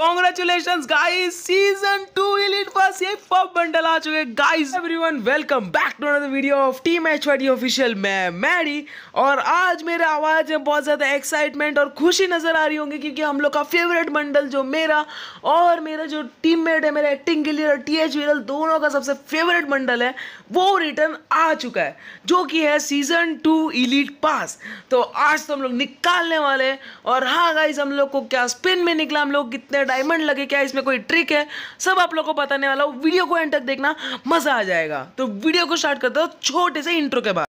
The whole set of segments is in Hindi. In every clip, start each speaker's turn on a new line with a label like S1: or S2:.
S1: congratulation guys season two elite pass ये पॉप बंडल आ चुके guys everyone welcome back to another video of team H Y official मैं मैडी और आज मेरे आवाज़ में बहुत ज़्यादा एक्साइटमेंट और खुशी नज़र आ रही होंगी क्योंकि हम लोग का फेवरेट बंडल जो मेरा और मेरा जो टीम मेट है मेरा एक्टिंग के लिए और टी एच वीरल दोनों का सबसे फेवरेट बंडल है वो रिटर्न आ चुका है जो कि है सीजन टू इलीट पास तो आज तो हम लोग निकालने वाले हैं और हाँ गाइज हम लोग को क्या स्पिन में निकला हम लोग कितने डायमंड लगे क्या इसमें कोई ट्रिक है सब आप लोग को बताने वाला हूँ वीडियो को एंड तक देखना मज़ा आ जाएगा तो वीडियो को स्टार्ट करते हो छोटे से इंट्रो के बाद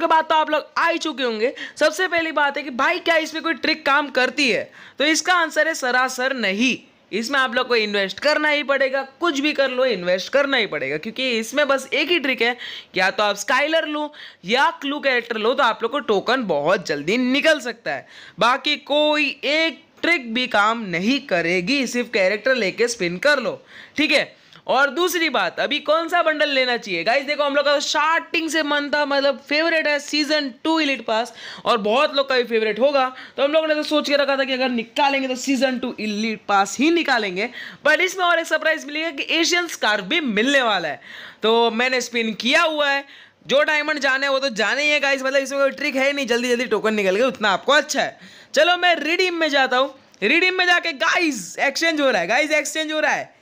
S1: के बाद तो आप लोग आ ही चुके होंगे सबसे पहली बात है कि भाई क्या इसमें कोई ट्रिक काम करती है तो इसका आंसर है सरासर नहीं इसमें आप लोग को इन्वेस्ट करना ही पड़ेगा कुछ भी कर लो इन्वेस्ट करना ही पड़ेगा क्योंकि इसमें बस एक ही ट्रिक है या तो आप स्काइलर लो या क्लू कैरेक्टर लो तो आप लोग को टोकन बहुत जल्दी निकल सकता है बाकी कोई एक ट्रिक भी काम नहीं करेगी सिर्फ कैरेक्टर लेके स्पिन कर लो ठीक है और दूसरी बात अभी कौन सा बंडल लेना चाहिए गाइज देखो हम लोग का स्टार्टिंग से मन था मतलब फेवरेट है सीजन टू इलिट पास और बहुत लोग का भी फेवरेट होगा तो हम लोगों ने तो सोच के रखा था कि अगर निकालेंगे तो सीजन टू इलिट पास ही निकालेंगे बट इसमें और एक सरप्राइज मिलेगा कि एशियन स्कार भी मिलने वाला है तो मैंने स्पिन किया हुआ है जो डायमंड जाने वो तो जाने ही है गाइस मतलब इसमें कोई ट्रिक है नहीं जल्दी जल्दी टोकन निकल गए उतना आपको अच्छा है चलो मैं रिडीम में जाता हूँ रिडीम में जाके गाइस एक्सचेंज हो रहा है गाइस एक्सचेंज हो रहा है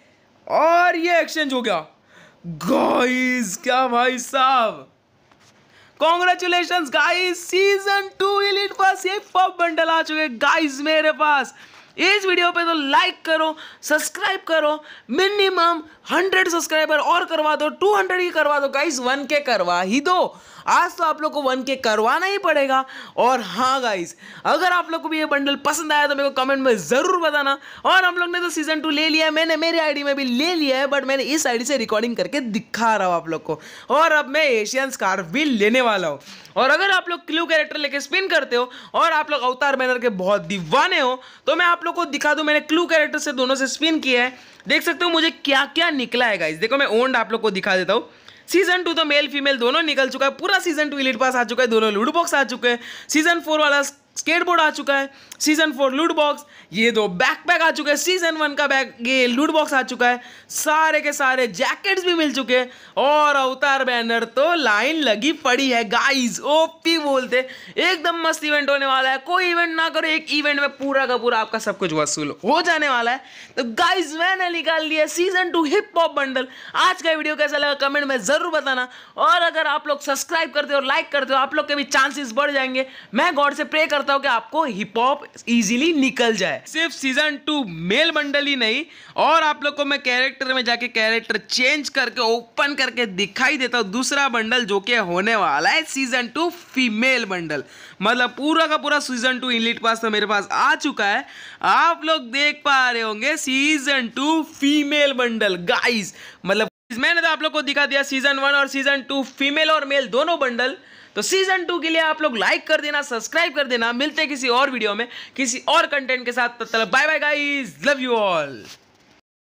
S1: और ये एक्सचेंज हो गया गाइस क्या भाई साहब congratulation guys season two elite pass ये पॉप बंडल आ चुके गाइस मेरे पास इस वीडियो पे तो लाइक करो सब्सक्राइब करो मिनिमम हंड्रेड सब्सक्राइबर और करवा दो टू हंड्रेड ही करवा दो गाइस वन के करवा ही दो आज तो आप लोग को वन के करवाना ही पड़ेगा और हाँ गाइस अगर आप लोग को भी ये बंडल पसंद आया तो मेरे को कमेंट में ज़रूर बताना और हम लोग ने तो सीज़न टू ले लिया है मैंने मेरी आईडी में भी ले लिया है बट मैंने इस आईडी से रिकॉर्डिंग करके दिखा रहा हूँ आप लोग को और अब मैं एशियन स्कार भी लेने वाला हूँ और अगर आप लोग क्लू कैरेक्टर लेके स्पिन करते हो और आप लोग अवतार बैनर के बहुत दीवाने हो तो मैं आप लोग को दिखा दूँ मैंने क्लू कैरेक्टर से दोनों से स्पिन किया है देख सकते हो मुझे क्या क्या निकला है गाइज देखो मैं ओंड आप लोग को दिखा देता हूँ सीजन टू तो मेल फीमेल दोनों निकल चुका है पूरा सीजन टू इलिट पास आ चुका है दोनों लूडो बॉक्स आ चुके हैं सीजन फोर वाला स्केटबोर्ड आ चुका है सीजन फोर लूट बॉक्स ये दो बैकपैक आ चुके हैं सीजन वन का बैग ये लूट बॉक्स आ चुका है सारे के सारे जैकेट्स भी मिल चुके हैं और अवतार बैनर तो लाइन लगी पड़ी है गाइज ओ बोलते एकदम मस्त इवेंट होने वाला है कोई इवेंट ना करो एक इवेंट में पूरा का पूरा आपका सब कुछ वसूल हो जाने वाला है तो गाइज मैंने निकाल लिया season two hip hop bundle आज का वीडियो कैसा लगा कमेंट में ज़रूर बताना और अगर आप लोग सब्सक्राइब करते हो लाइक करते हो आप लोग के भी चांसेस बढ़ जाएंगे मैं गॉड से प्रे करता हूँ कि आपको हिप हॉप इजिली निकल जाए सिर्फ सीजन टू मेल बंडल ही नहीं और आप लोग को मैं कैरेक्टर में जाके कैरेक्टर चेंज करके ओपन करके दिखाई देता हूँ दूसरा बंडल जो कि होने वाला है season two female male bundle मतलब पूरा का पूरा सीजन टू इनलिट पास तो मेरे पास आ चुका है आप लोग देख पा रहे होंगे season two female bundle guys मतलब मैंने तो आप लोग को दिखा दिया सीजन वन और सीजन टू फीमेल और मेल दोनों बंडल तो सीजन टू के लिए आप लोग लाइक कर देना सब्सक्राइब कर देना मिलते किसी और वीडियो में किसी और कंटेंट के साथ तब bye bye guys love you all